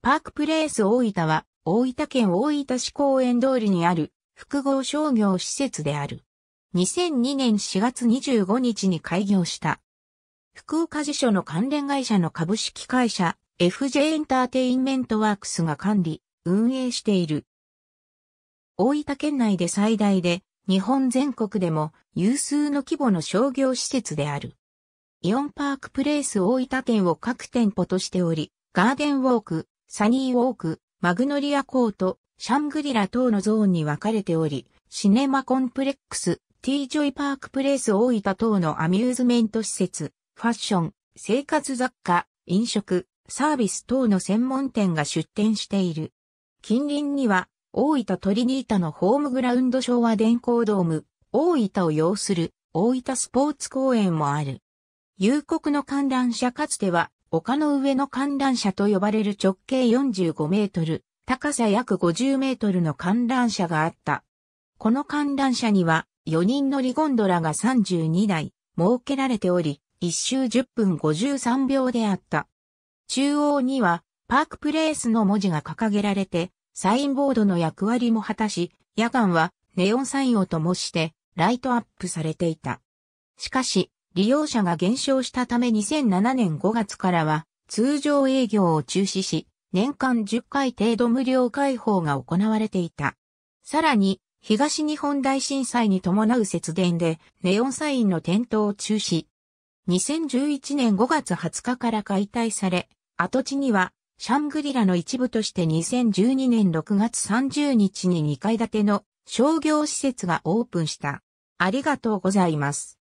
パークプレイス大分は、大分県大分市公園通りにある複合商業施設である。2002年4月25日に開業した。福岡辞書の関連会社の株式会社 FJ エンターテインメントワークスが管理、運営している。大分県内で最大で日本全国でも有数の規模の商業施設である。イオンパークプレイス大分県を各店舗としており、ガーデンウォーク、サニーウォーク、マグノリアコート、シャングリラ等のゾーンに分かれており、シネマコンプレックス、ティージョイパークプレイス大分等のアミューズメント施設、ファッション、生活雑貨、飲食、サービス等の専門店が出店している。近隣には、大分トリニータのホームグラウンド昭和電工ドーム、大分を要する大分スポーツ公園もある。夕刻の観覧車かつては丘の上の観覧車と呼ばれる直径45メートル、高さ約50メートルの観覧車があった。この観覧車には4人乗りゴンドラが32台設けられており、1周10分53秒であった。中央にはパークプレイスの文字が掲げられて、サインボードの役割も果たし、夜間はネオンサインを灯してライトアップされていた。しかし、利用者が減少したため2007年5月からは通常営業を中止し、年間10回程度無料開放が行われていた。さらに、東日本大震災に伴う節電で、ネオンサインの点灯を中止。2011年5月20日から解体され、跡地には、シャングリラの一部として2012年6月30日に2階建ての商業施設がオープンした。ありがとうございます。